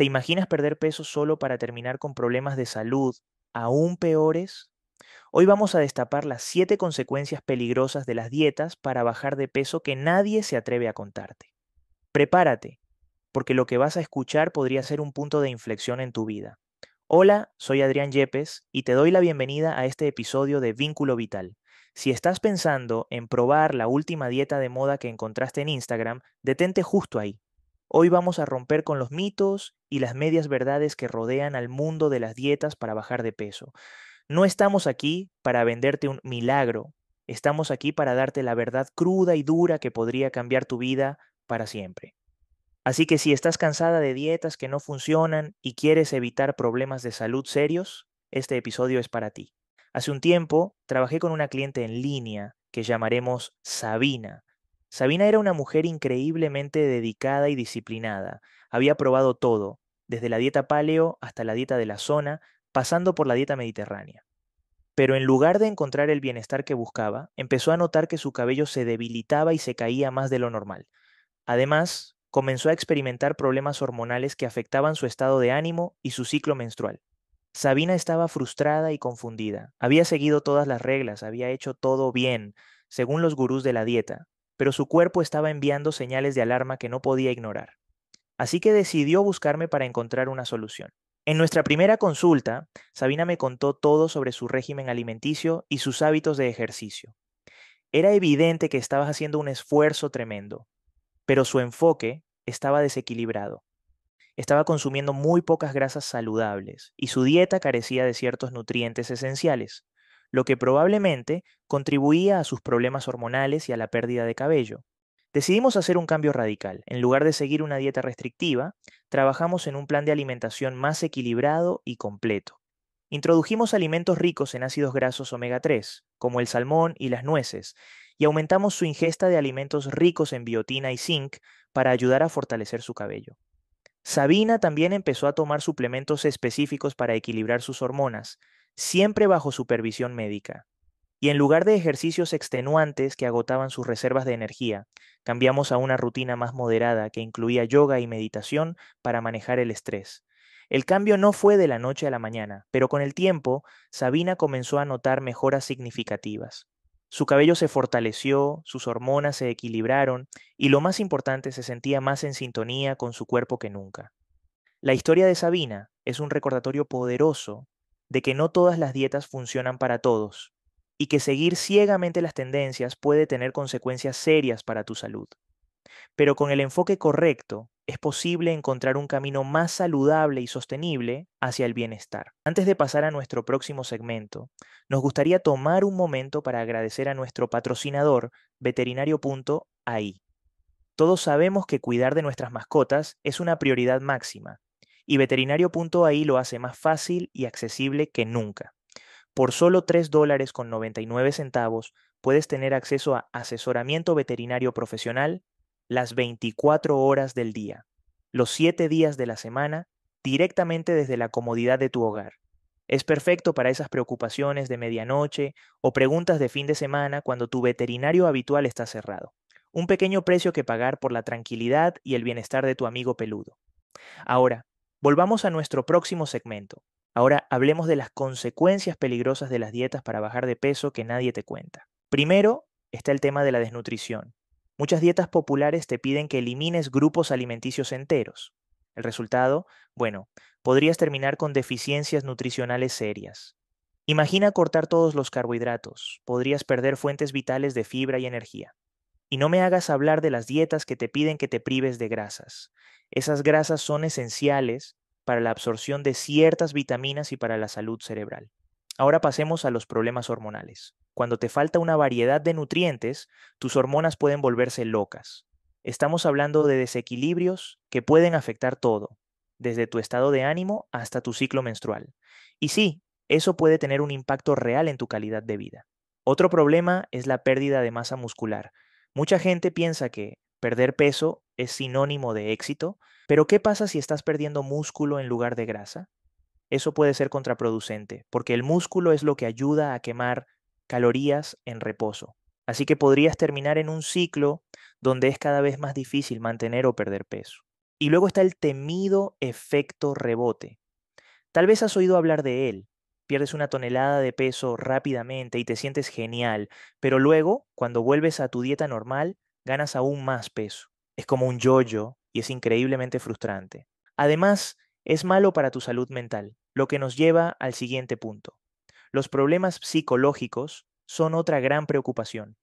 ¿Te imaginas perder peso solo para terminar con problemas de salud aún peores? Hoy vamos a destapar las 7 consecuencias peligrosas de las dietas para bajar de peso que nadie se atreve a contarte. Prepárate, porque lo que vas a escuchar podría ser un punto de inflexión en tu vida. Hola, soy Adrián Yepes y te doy la bienvenida a este episodio de Vínculo Vital. Si estás pensando en probar la última dieta de moda que encontraste en Instagram, detente justo ahí Hoy vamos a romper con los mitos y las medias verdades que rodean al mundo de las dietas para bajar de peso. No estamos aquí para venderte un milagro, estamos aquí para darte la verdad cruda y dura que podría cambiar tu vida para siempre. Así que si estás cansada de dietas que no funcionan y quieres evitar problemas de salud serios, este episodio es para ti. Hace un tiempo trabajé con una cliente en línea que llamaremos Sabina Sabina era una mujer increíblemente dedicada y disciplinada. Había probado todo, desde la dieta paleo hasta la dieta de la zona, pasando por la dieta mediterránea. Pero en lugar de encontrar el bienestar que buscaba, empezó a notar que su cabello se debilitaba y se caía más de lo normal. Además, comenzó a experimentar problemas hormonales que afectaban su estado de ánimo y su ciclo menstrual. Sabina estaba frustrada y confundida. Había seguido todas las reglas, había hecho todo bien, según los gurús de la dieta, pero su cuerpo estaba enviando señales de alarma que no podía ignorar. Así que decidió buscarme para encontrar una solución. En nuestra primera consulta, Sabina me contó todo sobre su régimen alimenticio y sus hábitos de ejercicio. Era evidente que estaba haciendo un esfuerzo tremendo, pero su enfoque estaba desequilibrado. Estaba consumiendo muy pocas grasas saludables y su dieta carecía de ciertos nutrientes esenciales lo que probablemente contribuía a sus problemas hormonales y a la pérdida de cabello. Decidimos hacer un cambio radical. En lugar de seguir una dieta restrictiva, trabajamos en un plan de alimentación más equilibrado y completo. Introdujimos alimentos ricos en ácidos grasos omega 3, como el salmón y las nueces, y aumentamos su ingesta de alimentos ricos en biotina y zinc para ayudar a fortalecer su cabello. Sabina también empezó a tomar suplementos específicos para equilibrar sus hormonas, siempre bajo supervisión médica. Y en lugar de ejercicios extenuantes que agotaban sus reservas de energía, cambiamos a una rutina más moderada que incluía yoga y meditación para manejar el estrés. El cambio no fue de la noche a la mañana, pero con el tiempo Sabina comenzó a notar mejoras significativas. Su cabello se fortaleció, sus hormonas se equilibraron y lo más importante se sentía más en sintonía con su cuerpo que nunca. La historia de Sabina es un recordatorio poderoso de que no todas las dietas funcionan para todos y que seguir ciegamente las tendencias puede tener consecuencias serias para tu salud. Pero con el enfoque correcto es posible encontrar un camino más saludable y sostenible hacia el bienestar. Antes de pasar a nuestro próximo segmento, nos gustaría tomar un momento para agradecer a nuestro patrocinador, veterinario.ai. Todos sabemos que cuidar de nuestras mascotas es una prioridad máxima y veterinario.ai lo hace más fácil y accesible que nunca. Por solo $3.99 dólares con 99 centavos puedes tener acceso a asesoramiento veterinario profesional las 24 horas del día, los 7 días de la semana, directamente desde la comodidad de tu hogar. Es perfecto para esas preocupaciones de medianoche o preguntas de fin de semana cuando tu veterinario habitual está cerrado. Un pequeño precio que pagar por la tranquilidad y el bienestar de tu amigo peludo. Ahora, Volvamos a nuestro próximo segmento. Ahora hablemos de las consecuencias peligrosas de las dietas para bajar de peso que nadie te cuenta. Primero está el tema de la desnutrición. Muchas dietas populares te piden que elimines grupos alimenticios enteros. El resultado, bueno, podrías terminar con deficiencias nutricionales serias. Imagina cortar todos los carbohidratos, podrías perder fuentes vitales de fibra y energía. Y no me hagas hablar de las dietas que te piden que te prives de grasas. Esas grasas son esenciales para la absorción de ciertas vitaminas y para la salud cerebral. Ahora pasemos a los problemas hormonales. Cuando te falta una variedad de nutrientes, tus hormonas pueden volverse locas. Estamos hablando de desequilibrios que pueden afectar todo, desde tu estado de ánimo hasta tu ciclo menstrual. Y sí, eso puede tener un impacto real en tu calidad de vida. Otro problema es la pérdida de masa muscular, Mucha gente piensa que perder peso es sinónimo de éxito, pero ¿qué pasa si estás perdiendo músculo en lugar de grasa? Eso puede ser contraproducente, porque el músculo es lo que ayuda a quemar calorías en reposo. Así que podrías terminar en un ciclo donde es cada vez más difícil mantener o perder peso. Y luego está el temido efecto rebote. Tal vez has oído hablar de él, pierdes una tonelada de peso rápidamente y te sientes genial, pero luego, cuando vuelves a tu dieta normal, ganas aún más peso. Es como un yo -yo y es increíblemente frustrante. Además, es malo para tu salud mental, lo que nos lleva al siguiente punto. Los problemas psicológicos son otra gran preocupación.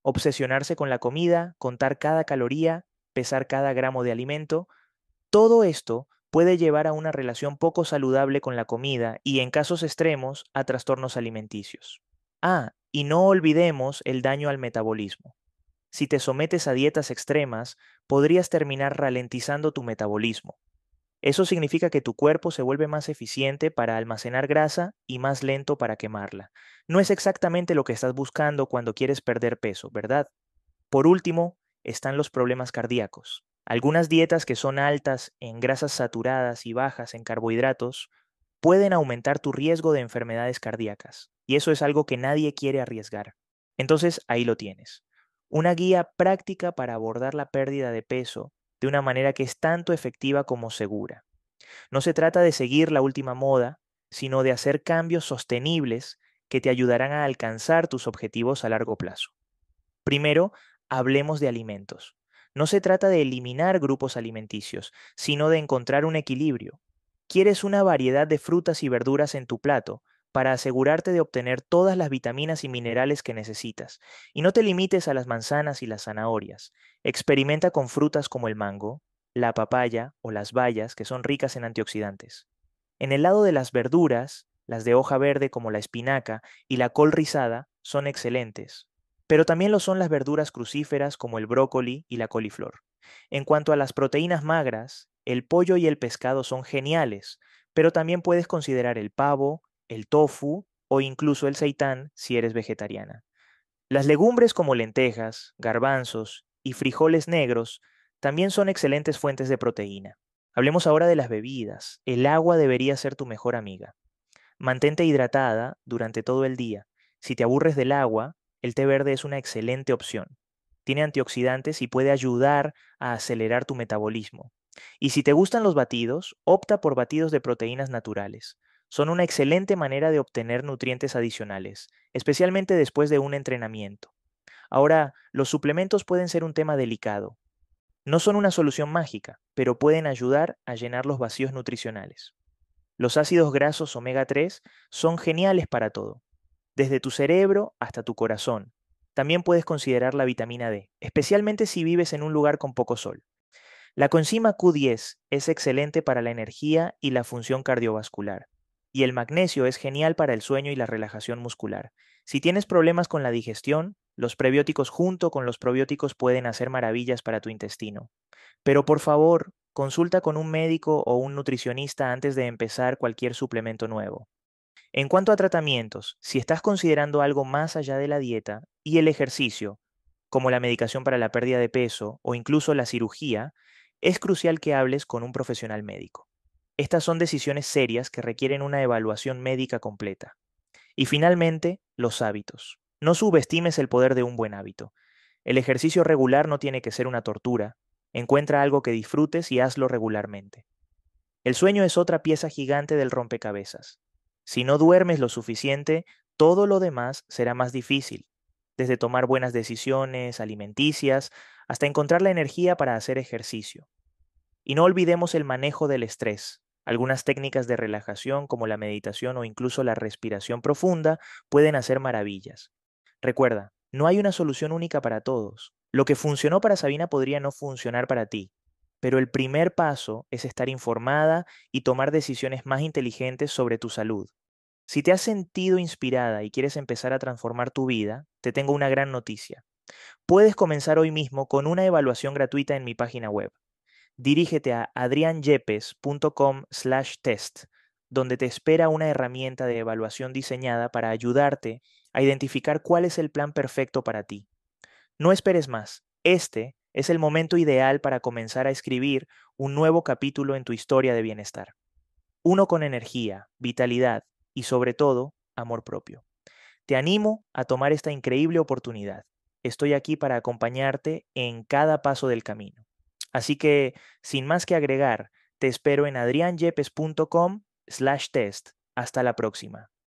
Obsesionarse con la comida, contar cada caloría, pesar cada gramo de alimento, todo esto puede llevar a una relación poco saludable con la comida y, en casos extremos, a trastornos alimenticios. Ah, y no olvidemos el daño al metabolismo. Si te sometes a dietas extremas, podrías terminar ralentizando tu metabolismo. Eso significa que tu cuerpo se vuelve más eficiente para almacenar grasa y más lento para quemarla. No es exactamente lo que estás buscando cuando quieres perder peso, ¿verdad? Por último, están los problemas cardíacos. Algunas dietas que son altas en grasas saturadas y bajas en carbohidratos pueden aumentar tu riesgo de enfermedades cardíacas, y eso es algo que nadie quiere arriesgar. Entonces ahí lo tienes. Una guía práctica para abordar la pérdida de peso de una manera que es tanto efectiva como segura. No se trata de seguir la última moda, sino de hacer cambios sostenibles que te ayudarán a alcanzar tus objetivos a largo plazo. Primero, hablemos de alimentos. No se trata de eliminar grupos alimenticios, sino de encontrar un equilibrio. Quieres una variedad de frutas y verduras en tu plato para asegurarte de obtener todas las vitaminas y minerales que necesitas, y no te limites a las manzanas y las zanahorias. Experimenta con frutas como el mango, la papaya o las bayas, que son ricas en antioxidantes. En el lado de las verduras, las de hoja verde como la espinaca y la col rizada son excelentes, pero también lo son las verduras crucíferas como el brócoli y la coliflor. En cuanto a las proteínas magras, el pollo y el pescado son geniales, pero también puedes considerar el pavo, el tofu o incluso el seitán si eres vegetariana. Las legumbres como lentejas, garbanzos y frijoles negros también son excelentes fuentes de proteína. Hablemos ahora de las bebidas. El agua debería ser tu mejor amiga. Mantente hidratada durante todo el día. Si te aburres del agua, el té verde es una excelente opción. Tiene antioxidantes y puede ayudar a acelerar tu metabolismo. Y si te gustan los batidos, opta por batidos de proteínas naturales. Son una excelente manera de obtener nutrientes adicionales, especialmente después de un entrenamiento. Ahora, los suplementos pueden ser un tema delicado. No son una solución mágica, pero pueden ayudar a llenar los vacíos nutricionales. Los ácidos grasos omega 3 son geniales para todo desde tu cerebro hasta tu corazón. También puedes considerar la vitamina D, especialmente si vives en un lugar con poco sol. La coenzima Q10 es excelente para la energía y la función cardiovascular, y el magnesio es genial para el sueño y la relajación muscular. Si tienes problemas con la digestión, los prebióticos junto con los probióticos pueden hacer maravillas para tu intestino. Pero por favor, consulta con un médico o un nutricionista antes de empezar cualquier suplemento nuevo. En cuanto a tratamientos, si estás considerando algo más allá de la dieta y el ejercicio, como la medicación para la pérdida de peso o incluso la cirugía, es crucial que hables con un profesional médico. Estas son decisiones serias que requieren una evaluación médica completa. Y finalmente, los hábitos. No subestimes el poder de un buen hábito. El ejercicio regular no tiene que ser una tortura. Encuentra algo que disfrutes y hazlo regularmente. El sueño es otra pieza gigante del rompecabezas. Si no duermes lo suficiente, todo lo demás será más difícil, desde tomar buenas decisiones alimenticias hasta encontrar la energía para hacer ejercicio. Y no olvidemos el manejo del estrés. Algunas técnicas de relajación como la meditación o incluso la respiración profunda pueden hacer maravillas. Recuerda, no hay una solución única para todos. Lo que funcionó para Sabina podría no funcionar para ti, pero el primer paso es estar informada y tomar decisiones más inteligentes sobre tu salud. Si te has sentido inspirada y quieres empezar a transformar tu vida, te tengo una gran noticia. Puedes comenzar hoy mismo con una evaluación gratuita en mi página web. Dirígete a adrianyepes.com slash test, donde te espera una herramienta de evaluación diseñada para ayudarte a identificar cuál es el plan perfecto para ti. No esperes más. Este es el momento ideal para comenzar a escribir un nuevo capítulo en tu historia de bienestar. Uno con energía, vitalidad y sobre todo, amor propio. Te animo a tomar esta increíble oportunidad. Estoy aquí para acompañarte en cada paso del camino. Así que, sin más que agregar, te espero en adrianyepes.com slash test. Hasta la próxima.